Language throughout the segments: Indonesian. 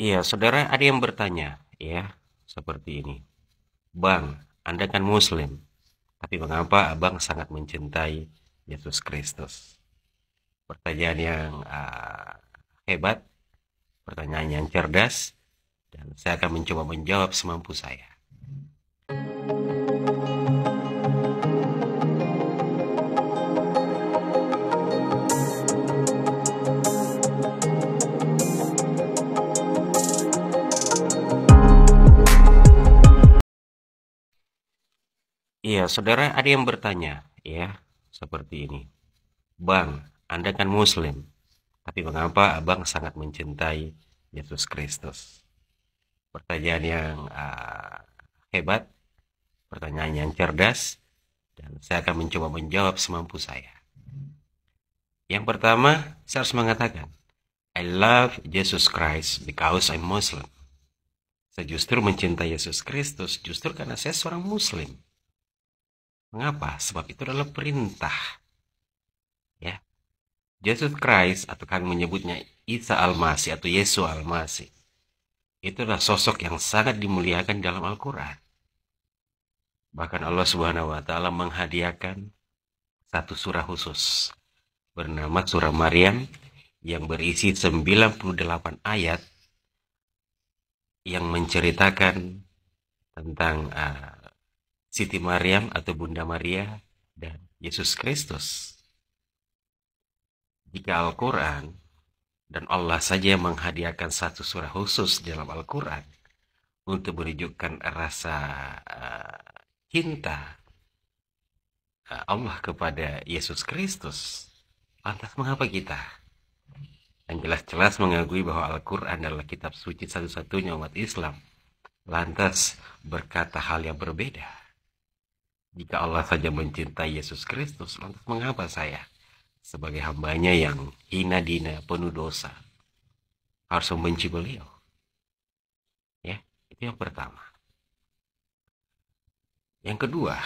Iya, saudara ada yang bertanya, ya, seperti ini. Bang, Anda kan muslim, tapi mengapa Abang sangat mencintai Yesus Kristus? Pertanyaan yang uh, hebat, pertanyaan yang cerdas, dan saya akan mencoba menjawab semampu saya. Iya, saudara ada yang bertanya, ya, seperti ini. Bang, Anda kan muslim, tapi mengapa Abang sangat mencintai Yesus Kristus? Pertanyaan yang uh, hebat, pertanyaan yang cerdas, dan saya akan mencoba menjawab semampu saya. Yang pertama, saya harus mengatakan, I love Jesus Christ because I'm Muslim. Saya justru mencintai Yesus Kristus justru karena saya seorang Muslim. Mengapa? Sebab itu adalah perintah. Ya. Yesus Kristus atau kami menyebutnya Isa Al-Masih atau Yesus Al-Masih. Itu adalah sosok yang sangat dimuliakan dalam Al-Qur'an. Bahkan Allah Subhanahu wa taala menghadiahkan satu surah khusus bernama surah Maryam yang berisi 98 ayat yang menceritakan tentang uh, Siti Maryam atau Bunda Maria dan Yesus Kristus. Jika Al-Quran dan Allah saja yang menghadiahkan satu surah khusus dalam Al-Quran untuk menunjukkan rasa uh, cinta uh, Allah kepada Yesus Kristus, lantas mengapa kita yang jelas-jelas mengakui bahwa Al-Quran adalah kitab suci satu-satunya umat Islam, lantas berkata hal yang berbeda. Jika Allah saja mencintai Yesus Kristus, lantas mengapa saya sebagai hambanya yang hina dina penuh dosa harus membenci beliau? Ya, itu yang pertama. Yang kedua,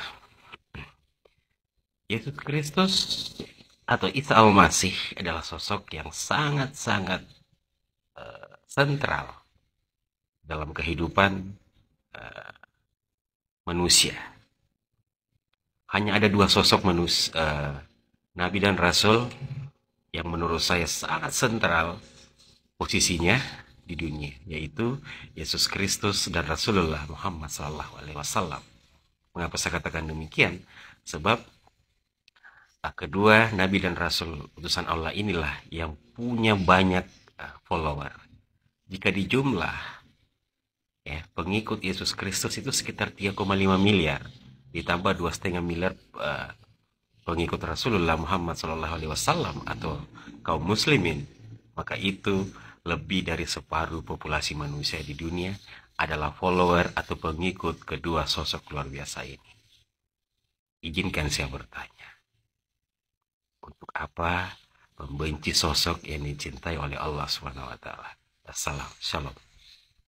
Yesus Kristus atau Isa Al-Masih adalah sosok yang sangat-sangat uh, sentral dalam kehidupan uh, manusia hanya ada dua sosok manusia uh, eh, nabi dan rasul yang menurut saya sangat sentral posisinya di dunia yaitu Yesus Kristus dan Rasulullah Muhammad Sallallahu Alaihi Wasallam. Mengapa saya katakan demikian? Sebab kedua Nabi dan Rasul utusan Allah inilah yang punya banyak eh, follower. Jika dijumlah ya pengikut Yesus Kristus itu sekitar 3,5 miliar ditambah dua setengah miliar uh, pengikut Rasulullah Muhammad Shallallahu Alaihi Wasallam atau kaum muslimin maka itu lebih dari separuh populasi manusia di dunia adalah follower atau pengikut kedua sosok luar biasa ini izinkan saya bertanya untuk apa membenci sosok yang dicintai oleh Allah Subhanahu wa taala. Assalamualaikum.